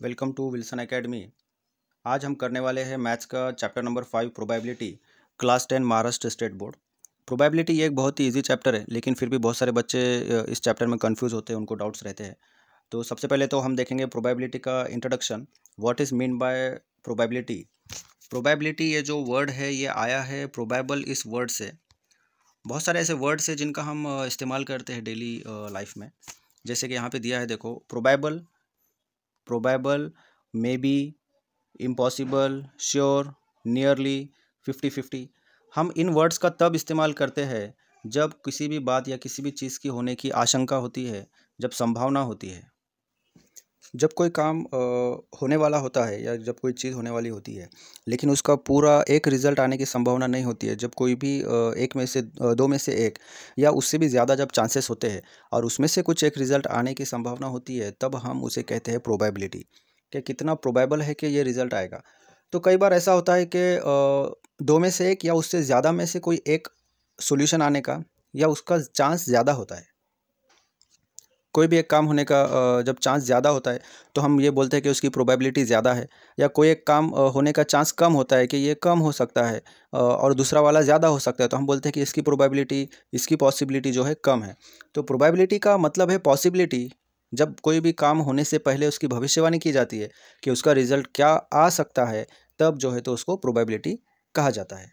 welcome to Wilson academy आज हम करने वाले हैं मैथ्स का chapter number five probability class ten Maharashtra state board probability ये एक बहुत ही इजी चैप्टर है लेकिन फिर भी बहुत सारे बच्चे इस चैप्टर में कंफ्यूज होते हैं उनको डाउट्स रहते हैं तो सबसे पहले तो हम देखेंगे प्रोबेबिलिटी का introduction what is mean by probability probability ये जो वर्ड है ये आया है प्रोबेबल इस वर्ड से बहुत सारे ऐसे वर्ड्स हैं जिनका हम इस्तेमाल करते हैं डेली लाइफ में जैसे कि यहाँ पे दिया है देखो probable may be impossible sure nearly fifty fifty हम इन वर्ड्स का तब इस्तेमाल करते हैं जब किसी भी बात या किसी भी चीज़ की होने की आशंका होती है जब संभावना होती है जब कोई काम होने वाला होता है या जब कोई चीज़ होने वाली होती है लेकिन उसका पूरा एक रिज़ल्ट आने की संभावना नहीं होती है जब कोई भी एक में से दो में से एक या उससे भी ज़्यादा जब चांसेस होते हैं और उसमें से कुछ एक रिज़ल्ट आने की संभावना होती है तब हम उसे कहते हैं प्रोबेबिलिटी कि कितना प्रोबेबल है कि ये रिज़ल्ट आएगा तो कई बार ऐसा होता है कि दो में से एक या उससे ज़्यादा में से कोई एक सोल्यूशन आने का या उसका चांस ज़्यादा होता है कोई भी एक काम होने का जब चांस ज़्यादा होता है तो हम ये बोलते हैं कि उसकी प्रोबेबिलिटी ज़्यादा है या कोई एक काम होने का चांस कम होता है कि ये कम हो सकता है और दूसरा वाला ज़्यादा हो सकता है तो हम बोलते हैं कि इसकी प्रोबेबिलिटी इसकी पॉसिबिलिटी जो है कम है तो प्रोबेबिलिटी का मतलब है पॉसिबिलिटी जब कोई भी काम होने से पहले उसकी भविष्यवाणी की जाती है कि उसका रिजल्ट क्या आ सकता है तब जो है तो उसको प्रोबेबिलिटी कहा जाता है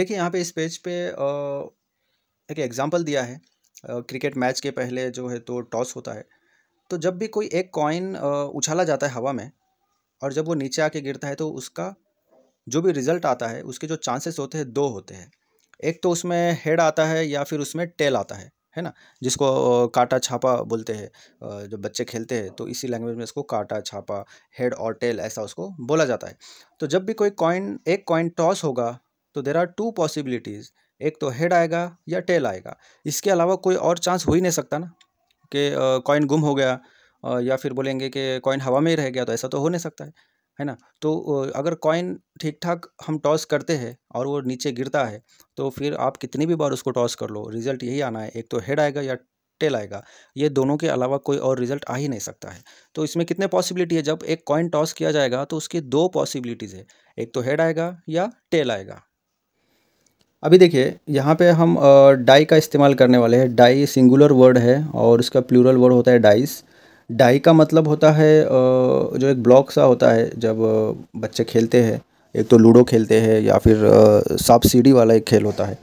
देखिए यहाँ पे इस पेज पे एक एग्ज़ाम्पल दिया है क्रिकेट मैच के पहले जो है तो टॉस होता है तो जब भी कोई एक कॉइन उछाला जाता है हवा में और जब वो नीचे आके गिरता है तो उसका जो भी रिज़ल्ट आता है उसके जो चांसेस होते हैं दो होते हैं एक तो उसमें हेड आता है या फिर उसमें टेल आता है है ना जिसको काटा छापा बोलते हैं जब बच्चे खेलते हैं तो इसी लैंग्वेज में इसको काटा छापा हेड और टेल ऐसा उसको बोला जाता है तो जब भी कोई कॉइन एक कॉइन टॉस होगा तो देर आर टू पॉसिबिलिटीज़ एक तो हेड आएगा या टेल आएगा इसके अलावा कोई और चांस हो ही नहीं सकता ना कि कॉइन गुम हो गया या फिर बोलेंगे कि कॉइन हवा में ही रह गया तो ऐसा तो हो नहीं सकता है है ना तो अगर कॉइन ठीक ठाक हम टॉस करते हैं और वो नीचे गिरता है तो फिर आप कितनी भी बार उसको टॉस कर लो रिज़ल्ट यही आना है एक तो हेड आएगा या टेल आएगा ये दोनों के अलावा कोई और रिजल्ट आ ही नहीं सकता है तो इसमें कितने पॉसिबिलिटी है जब एक कॉइन टॉस किया जाएगा तो उसकी दो पॉसिबिलिटीज़ है एक तो हेड आएगा या टेल आएगा अभी देखिए यहाँ पे हम डाई का इस्तेमाल करने वाले हैं डाई सिंगुलर वर्ड है और उसका प्लूरल वर्ड होता है डाइस डाई का मतलब होता है जो एक ब्लॉक सा होता है जब बच्चे खेलते हैं एक तो लूडो खेलते हैं या फिर सांप सीढ़ी वाला एक खेल होता है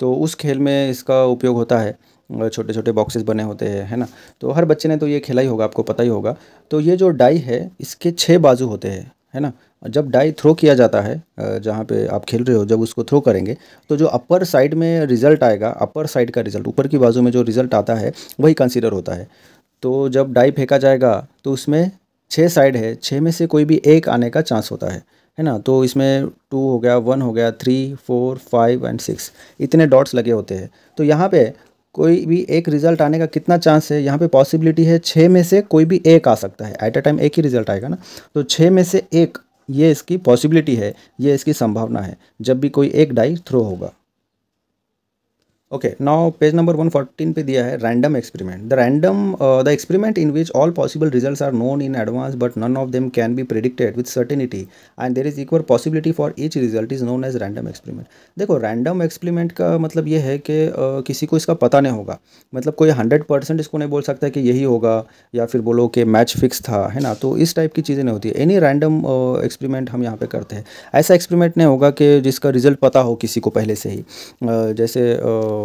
तो उस खेल में इसका उपयोग होता है छोटे छोटे बॉक्सेस बने होते हैं है ना तो हर बच्चे ने तो ये खेला ही होगा आपको पता ही होगा तो ये जो डाई है इसके छः बाजू होते हैं है ना जब डाई थ्रो किया जाता है जहाँ पे आप खेल रहे हो जब उसको थ्रो करेंगे तो जो अपर साइड में रिज़ल्ट आएगा अपर साइड का रिज़ल्ट ऊपर की बाजू में जो रिज़ल्ट आता है वही कंसिडर होता है तो जब डाई फेंका जाएगा तो उसमें छः साइड है छः में से कोई भी एक आने का चांस होता है है ना तो इसमें टू हो गया वन हो गया three four five and six इतने डॉट्स लगे होते हैं तो यहाँ पे कोई भी एक रिज़ल्ट आने का कितना चांस है यहाँ पे पॉसिबिलिटी है छः में से कोई भी एक आ सकता है एट अ टाइम एक ही रिज़ल्ट आएगा ना तो छः में से एक ये इसकी पॉसिबिलिटी है ये इसकी संभावना है जब भी कोई एक डाई थ्रो होगा okay now page number one fourteen पे दिया है random experiment the random the experiment in which all possible result are known in advance but none of them can be predicted with certainty and there is equal possibility for each result is known as random experiment देखो random experiment का मतलब ये है कि uh, किसी को इसका पता नहीं होगा मतलब कोई हंड्रेड परसेंट इसको नहीं बोल सकता कि यही होगा या फिर बोलो कि मैच फिक्स था है ना तो इस टाइप की चीज़ें नहीं होती एनी रैंडम एक्सपेरिमेंट हम यहाँ पर करते हैं ऐसा एक्सपेरिमेंट नहीं होगा कि जिसका रिजल्ट पता हो किसी को पहले से ही uh, जैसे uh,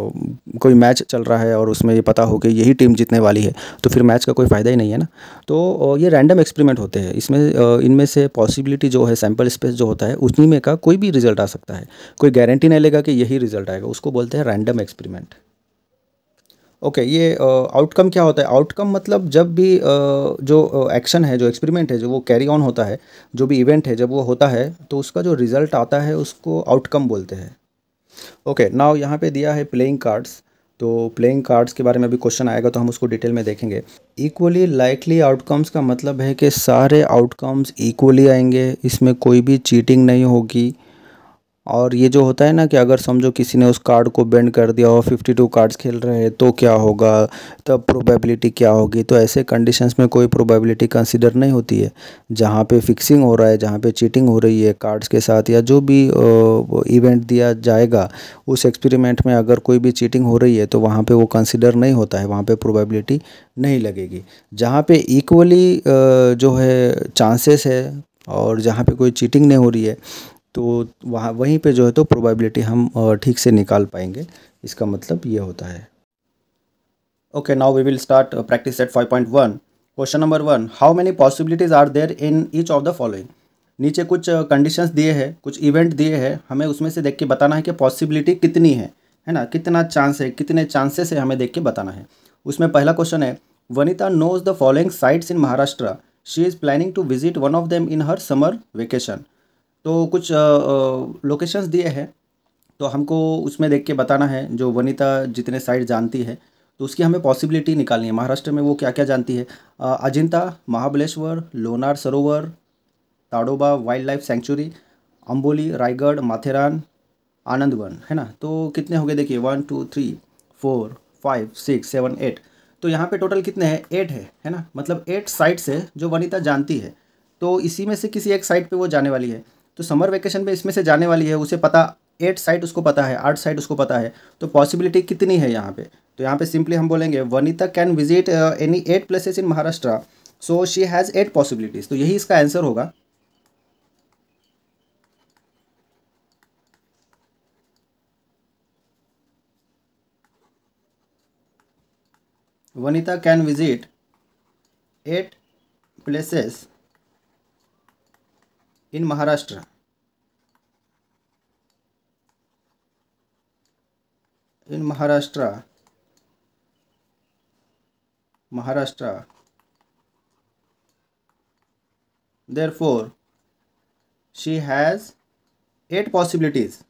कोई मैच चल रहा है और उसमें ये पता हो कि यही टीम जीतने वाली है तो फिर मैच का कोई फ़ायदा ही नहीं है ना तो ये रैंडम एक्सपेरिमेंट होते हैं इसमें इनमें से पॉसिबिलिटी जो है सैम्पल स्पेस जो होता है उसी में का कोई भी रिजल्ट आ सकता है कोई गारंटी नहीं लेगा कि यही रिजल्ट आएगा उसको बोलते हैं रैंडम एक्सपेरिमेंट ओके okay, ये आउटकम क्या होता है आउटकम मतलब जब भी जो एक्शन है जो एक्सपेरिमेंट है जो वो कैरी ऑन होता है जो भी इवेंट है जब वो होता है तो उसका जो रिज़ल्ट आता है उसको आउटकम बोलते हैं ओके नाउ यहाँ पे दिया है प्लेइंग कार्ड्स तो प्लेइंग कार्ड्स के बारे में अभी क्वेश्चन आएगा तो हम उसको डिटेल में देखेंगे इक्वली लाइकली आउटकम्स का मतलब है कि सारे आउटकम्स इक्वली आएंगे इसमें कोई भी चीटिंग नहीं होगी और ये जो होता है ना कि अगर समझो किसी ने उस कार्ड को बेंड कर दिया और 52 कार्ड्स खेल रहे हैं तो क्या होगा तब प्रोबेबिलिटी क्या होगी तो ऐसे कंडीशंस में कोई प्रोबेबिलिटी कंसिडर नहीं होती है जहाँ पे फिक्सिंग हो रहा है जहाँ पे चीटिंग हो रही है कार्ड्स के साथ या जो भी इवेंट दिया जाएगा उस एक्सपेरिमेंट में अगर कोई भी चीटिंग हो रही है तो वहाँ पर वो कंसिडर नहीं होता है वहाँ पर प्रोबेबिलिटी नहीं लगेगी जहाँ पर इक्वली जो है चांसेस है और जहाँ पे कोई चीटिंग नहीं हो रही है तो वहाँ वहीं पे जो है तो प्रोबेबिलिटी हम ठीक से निकाल पाएंगे इसका मतलब ये होता है now we will start practice at five point 5.1 question number one how many possibilities are there in each of the following नीचे कुछ कंडीशंस दिए हैं कुछ इवेंट दिए हैं हमें उसमें से देख के बताना है कि पॉसिबिलिटी कितनी है है ना कितना चांस है कितने चांसेस है हमें देख के बताना है उसमें पहला क्वेश्चन है Vanita knows the following sites in Maharashtra she is planning to visit one of them in her summer vacation तो कुछ लोकेशंस दिए हैं तो हमको उसमें देख के बताना है जो वनिता जितने साइड जानती है तो उसकी हमें पॉसिबिलिटी निकालनी है महाराष्ट्र में वो क्या क्या जानती है अजिंता Mahabaleshwar Lonar Sarovar Tadoba wildlife sanctuary Amboli Raigad Matheran Anandwan है ना तो कितने हो गए देखिए one two three four five six seven eight तो यहाँ पे टोटल कितने हैं एट है है ना मतलब एट साइट्स है जो वनिता जानती है तो इसी में से किसी एक साइट पे वो जाने वाली है तो समर वेकेशन में इसमें से जाने वाली है उसे पता एट साइट उसको पता है आठ साइट उसको पता है तो पॉसिबिलिटी कितनी है यहाँ पे तो यहाँ पे सिंपली हम बोलेंगे Vanita can visit any eight places in Maharashtra so she has eight possibilities तो यही इसका आंसर होगा Vanita can visit eight places in Maharashtra in Maharashtra Maharashtra therefore she has eight possibilities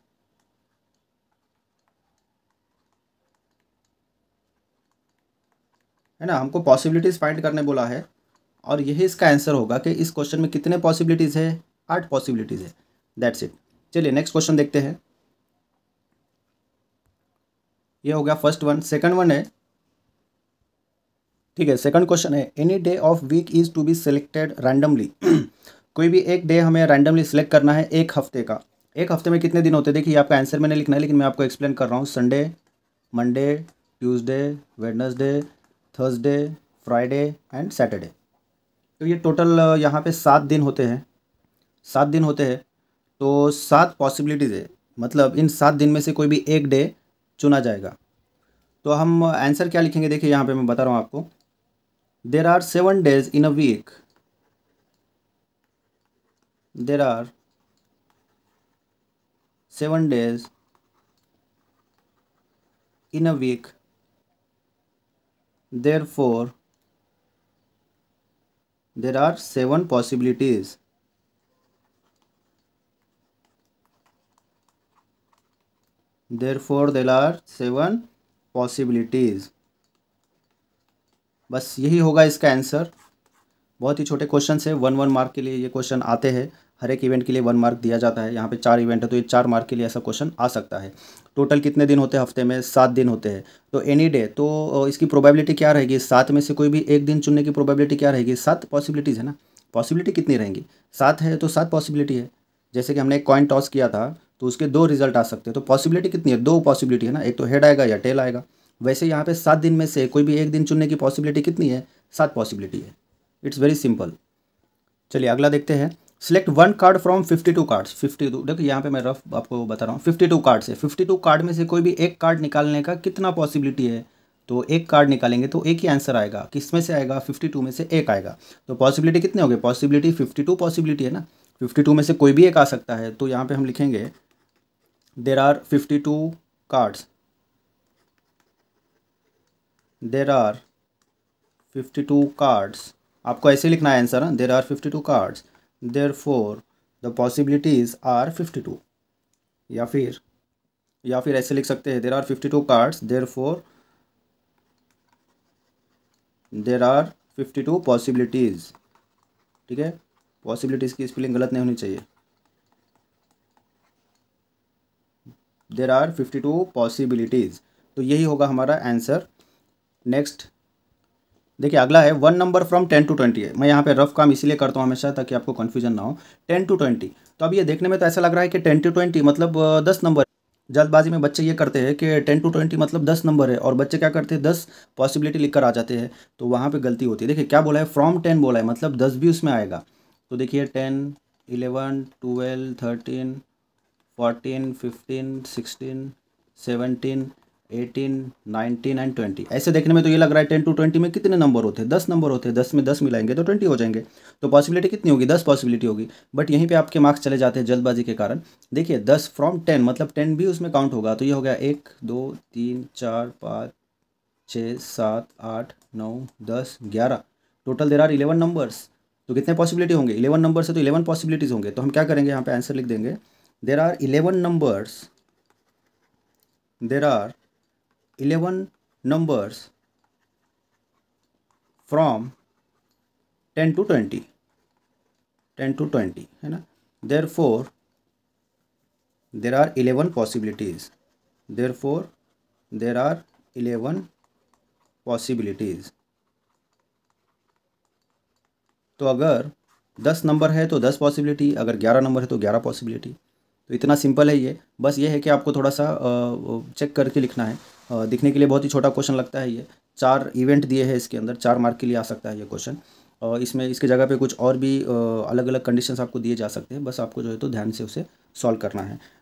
है ना हमको पॉसिबिलिटीज फाइंड करने बोला है और यही इसका आंसर होगा कि इस क्वेश्चन में कितने पॉसिबिलिटीज है आठ पॉसिबिलिटीज़ है दैट्स इट चलिए नेक्स्ट क्वेश्चन देखते हैं ये हो गया फर्स्ट वन सेकंड वन है ठीक है सेकंड क्वेश्चन है any day of week is to be selected randomly कोई भी एक डे हमें रैंडमली सिलेक्ट करना है एक हफ्ते का एक हफ्ते में कितने दिन होते देखिए आपका आंसर मैंने लिखना है लेकिन मैं आपको एक्सप्लेन कर रहा हूँ Sunday Monday Tuesday Wednesday Thursday Friday and Saturday तो ये टोटल यहाँ पे सात दिन होते हैं सात दिन होते हैं तो सात पॉसिबिलिटीज़ है मतलब इन सात दिन में से कोई भी एक डे चुना जाएगा तो हम आंसर क्या लिखेंगे देखिए यहाँ पे मैं बता रहा हूँ आपको there are seven days in a week there are seven days in a week therefore there are seven possibilities for there are seven possibilities बस यही होगा इसका आंसर बहुत ही छोटे क्वेश्चन है वन वन मार्क के लिए ये क्वेश्चन आते हैं हर एक इवेंट के लिए वन मार्क दिया जाता है यहाँ पे चार इवेंट है तो ये चार मार्क के लिए ऐसा क्वेश्चन आ सकता है टोटल कितने दिन होते हैं हफ्ते में सात दिन होते हैं तो एनी डे तो इसकी प्रोबेबिलिटी क्या रहेगी सात में से कोई भी एक दिन चुनने की प्रोबेबिलिटी क्या रहेगी सात पॉसिबिलिटीज़ है ना पॉसिबिलिटी कितनी रहेंगी सात है तो सात पॉसिबिलिटी है जैसे कि हमने एक कॉइन टॉस किया था तो उसके दो रिजल्ट आ सकते हैं तो पॉसिबिलिटी कितनी है दो पॉसिबिलिटी है ना एक तो हेड आएगा या टेल आएगा वैसे यहाँ पे सात दिन में से कोई भी एक दिन चुनने की पॉसिबिलिटी कितनी है सात पॉसिबिलिटी है इट्स वेरी सिंपल चलिए अगला देखते हैं select one card from fifty two cards fifty two देखो यहाँ पे मैं रफ आपको बता रहा हूँ फिफ्टी टू कार्ड्स है फिफ्टी टू कार्ड में से कोई भी एक कार्ड निकालने का कितना पॉसिबिलिटी है तो एक कार्ड निकालेंगे तो एक ही आंसर आएगा किस में से आएगा फिफ्टी टू में से एक आएगा तो पॉसिबिलिटी कितने हो गए पॉसिबिलिटी फिफ्टी टू पॉसिबिलिटी है ना फिफ्टी टू में से कोई भी एक आ सकता है तो यहाँ पर हम लिखेंगे there are 52 cards there are 52 cards आपको ऐसे लिखना है answer there are fifty two cards therefore the possibilities are fifty two या फिर या फिर ऐसे लिख सकते हैं there are fifty two cards therefore there are fifty two possibilities ठीक है पॉसिबिलिटीज़ की स्पेलिंग गलत नहीं होनी चाहिए there are fifty two possibilities तो यही होगा हमारा आंसर नेक्स्ट देखिए अगला है one number from ten to twenty है मैं यहाँ पे रफ काम इसीलिए करता हूँ हमेशा ताकि आपको कन्फ्यूजन ना हो टेन टू ट्वेंटी तो अब ये देखने में तो ऐसा लग रहा है कि टेन टू ट्वेंटी मतलब दस नंबर जल्दबाजी में बच्चे ये करते हैं कि टेन टू ट्वेंटी मतलब दस नंबर है और बच्चे क्या करते हैं दस पॉसिबिलिटी लिख कर आ जाते हैं तो वहाँ पर गलती होती है देखिए क्या बोला है फ्रॉम टेन बोला है मतलब दस भी उसमें आएगा तो देखिए ten eleven twelve thirteen fourteen fifteen sixteen seventeen eighteen nineteen and twenty ऐसे देखने में तो ये लग रहा है टेन टू ट्वेंटी में कितने नंबर होते हैं दस नंबर होते हैं दस में दस मिलाएंगे तो ट्वेंटी हो जाएंगे तो पॉसिबिलिटी कितनी होगी दस पॉसिबिलिटी होगी बट यहीं पे आपके मार्क्स चले जाते हैं जल्दबाजी के कारण देखिए दस फ्रॉम टेन मतलब टेन भी उसमें काउंट होगा तो ये हो गया एक दो तीन चार पाँच छः सात आठ नौ दस ग्यारह total there are eleven numbers तो कितने पॉसिबिलिटी होंगे इलेवन नंबर्स है तो इलेवन पॉसिबिलिटीज़ होंगे तो हम क्या करेंगे यहाँ पे आंसर लिख देंगे there are 11 numbers there are 11 numbers from 10 to 20 10 to 20 है ना therefore there are 11 possibilities therefore there are 11 possibilities तो अगर 10 नंबर है तो 10 पॉसिबिलिटी अगर 11 नंबर है तो 11 पॉसिबिलिटी तो इतना सिंपल है ये बस ये है कि आपको थोड़ा सा चेक करके लिखना है दिखने के लिए बहुत ही छोटा क्वेश्चन लगता है ये चार इवेंट दिए हैं इसके अंदर चार मार्क के लिए आ सकता है ये क्वेश्चन और इसमें इसके जगह पे कुछ और भी अलग अलग कंडीशंस आपको दिए जा सकते हैं बस आपको जो है तो ध्यान से उसे सॉल्व करना है